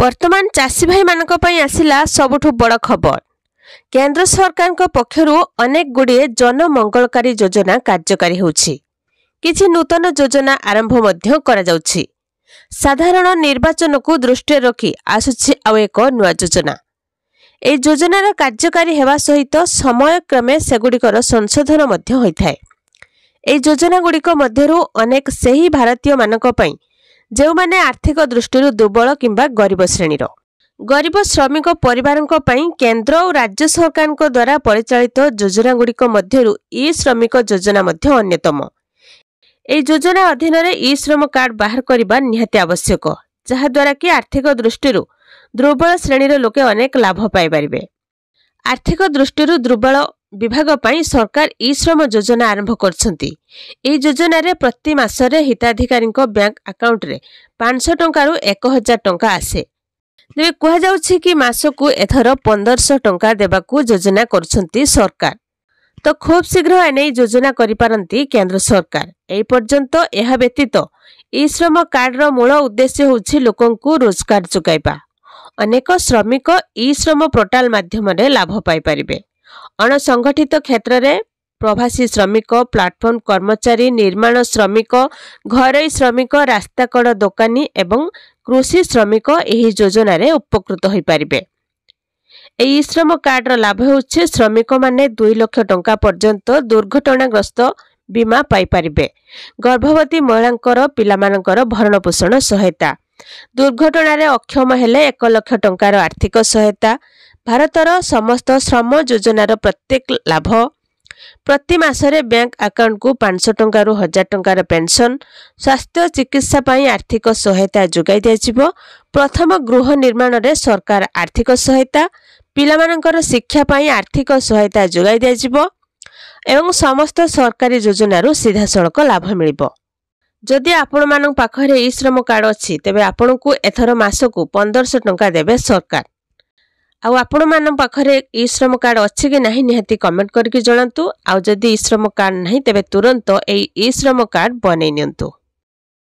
ବର୍ତ୍ତମାନ ଚାଷୀ ଭାଇମାନଙ୍କ ପାଇଁ ଆସିଲା ସବୁଠୁ ବଡ଼ ଖବର କେନ୍ଦ୍ର ସରକାରଙ୍କ ପକ୍ଷରୁ ଅନେକ ଗୁଡ଼ିଏ ଜନମଙ୍ଗଳକାରୀ ଯୋଜନା କାର୍ଯ୍ୟକାରୀ ହେଉଛି କିଛି ନୂତନ ଯୋଜନା ଆରମ୍ଭ ମଧ୍ୟ କରାଯାଉଛି ସାଧାରଣ ନିର୍ବାଚନକୁ ଦୃଷ୍ଟିରେ ରଖି ଆସୁଛି ଆଉ ଏକ ନୂଆ ଯୋଜନା ଏହି ଯୋଜନାର କାର୍ଯ୍ୟକାରୀ ହେବା ସହିତ ସମୟକ୍ରମେ ସେଗୁଡ଼ିକର ସଂଶୋଧନ ମଧ୍ୟ ହୋଇଥାଏ ଏହି ଯୋଜନାଗୁଡ଼ିକ ମଧ୍ୟରୁ ଅନେକ ସେହି ଭାରତୀୟମାନଙ୍କ ପାଇଁ ଯେଉଁମାନେ ଆର୍ଥିକ ଦୃଷ୍ଟିରୁ ଦୁର୍ବଳ କିମ୍ବା ଗରିବ ଶ୍ରେଣୀର ଗରିବ ଶ୍ରମିକ ପରିବାରଙ୍କ ପାଇଁ କେନ୍ଦ୍ର ଓ ରାଜ୍ୟ ସରକାରଙ୍କ ଦ୍ୱାରା ପରିଚାଳିତ ଯୋଜନାଗୁଡ଼ିକ ମଧ୍ୟରୁ ଇ ଶ୍ରମିକ ଯୋଜନା ମଧ୍ୟ ଅନ୍ୟତମ ଏହି ଯୋଜନା ଅଧୀନରେ ଇ ଶ୍ରମ କାର୍ଡ ବାହାର କରିବା ନିହାତି ଆବଶ୍ୟକ ଯାହାଦ୍ୱାରା କି ଆର୍ଥିକ ଦୃଷ୍ଟିରୁ ଦୁର୍ବଳ ଶ୍ରେଣୀର ଲୋକେ ଅନେକ ଲାଭ ପାଇପାରିବେ ଆର୍ଥିକ ଦୃଷ୍ଟିରୁ ଦୁର୍ବଳ ବିଭାଗ ପାଇଁ ସରକାର ଇ ଶ୍ରମ ଯୋଜନା ଆରମ୍ଭ କରିଛନ୍ତି ଏହି ଯୋଜନାରେ ପ୍ରତି ମାସରେ ହିତାଧିକାରୀଙ୍କ ବ୍ୟାଙ୍କ ଆକାଉଣ୍ଟରେ ପାଞ୍ଚଶହ ଟଙ୍କାରୁ ଏକ ହଜାର ଟଙ୍କା ଆସେ ତେବେ କୁହାଯାଉଛି କି ମାସକୁ ଏଥର ପନ୍ଦରଶହ ଟଙ୍କା ଦେବାକୁ ଯୋଜନା କରୁଛନ୍ତି ସରକାର ତ ଖୁବ୍ ଶୀଘ୍ର ଏନେଇ ଯୋଜନା କରିପାରନ୍ତି କେନ୍ଦ୍ର ସରକାର ଏହି ପର୍ଯ୍ୟନ୍ତ ଏହା ବ୍ୟତୀତ ଇ ଶ୍ରମ କାର୍ଡର ମୂଳ ଉଦ୍ଦେଶ୍ୟ ହେଉଛି ଲୋକଙ୍କୁ ରୋଜଗାର ଯୋଗାଇବା ଅନେକ ଶ୍ରମିକ ଇ ଶ୍ରମ ପୋର୍ଟାଲ ମାଧ୍ୟମରେ ଲାଭ ପାଇପାରିବେ ଅଣସଂଗଠିତ କ୍ଷେତ୍ରରେ ପ୍ରବାସୀ ଶ୍ରମିକ ପ୍ଲାଟଫର୍ମ କର୍ମଚାରୀ ନିର୍ମାଣ ଶ୍ରମିକ ଘରୋଇ ଶ୍ରମିକ ରାସ୍ତାକଡ଼ ଦୋକାନୀ ଏବଂ କୃଷି ଶ୍ରମିକ ଏହି ଯୋଜନାରେ ଉପକୃତ ହୋଇପାରିବେ ଏହି ଶ୍ରମ କାର୍ଡ଼ର ଲାଭ ହେଉଛି ଶ୍ରମିକମାନେ ଦୁଇ ଲକ୍ଷ ଟଙ୍କା ପର୍ଯ୍ୟନ୍ତ ଦୁର୍ଘଟଣାଗ୍ରସ୍ତ ବୀମା ପାଇପାରିବେ ଗର୍ଭବତୀ ମହିଳାଙ୍କର ପିଲାମାନଙ୍କର ଭରଣପୋଷଣ ସହାୟତା ଦୁର୍ଘଟଣାରେ ଅକ୍ଷମ ହେଲେ ଏକ ଲକ୍ଷ ଟଙ୍କାର ଆର୍ଥିକ ସହାୟତା ଭାରତର ସମସ୍ତ ଶ୍ରମ ଯୋଜନାର ପ୍ରତ୍ୟେକ ଲାଭ ପ୍ରତି ମାସରେ ବ୍ୟାଙ୍କ ଆକାଉଣ୍ଟକୁ ପାଞ୍ଚଶହ ଟଙ୍କାରୁ ହଜାର ଟଙ୍କାର ପେନ୍ସନ୍ ସ୍ୱାସ୍ଥ୍ୟ ଚିକିତ୍ସା ପାଇଁ ଆର୍ଥିକ ସହାୟତା ଯୋଗାଇ ଦିଆଯିବ ପ୍ରଥମ ଗୃହ ନିର୍ମାଣରେ ସରକାର ଆର୍ଥିକ ସହାୟତା ପିଲାମାନଙ୍କର ଶିକ୍ଷା ପାଇଁ ଆର୍ଥିକ ସହାୟତା ଯୋଗାଇ ଦିଆଯିବ ଏବଂ ସମସ୍ତ ସରକାରୀ ଯୋଜନାରୁ ସିଧାସଳଖ ଲାଭ ମିଳିବ ଯଦି ଆପଣମାନଙ୍କ ପାଖରେ ଇ ଶ୍ରମ କାର୍ଡ଼ ଅଛି ତେବେ ଆପଣଙ୍କୁ ଏଥର ମାସକୁ ପନ୍ଦରଶହ ଟଙ୍କା ଦେବେ ସରକାର ଆଉ ଆପଣମାନଙ୍କ ପାଖରେ ଇ ଶ୍ରମ କାର୍ଡ଼ ଅଛି କି ନାହିଁ ନିହାତି କମେଣ୍ଟ କରିକି ଜଣାନ୍ତୁ ଆଉ ଯଦି ଇ ଶ୍ରମ କାର୍ଡ଼ ନାହିଁ ତେବେ ତୁରନ୍ତ ଏଇ ଇ ଶ୍ରମ କାର୍ଡ଼ ବନେଇ ନିଅନ୍ତୁ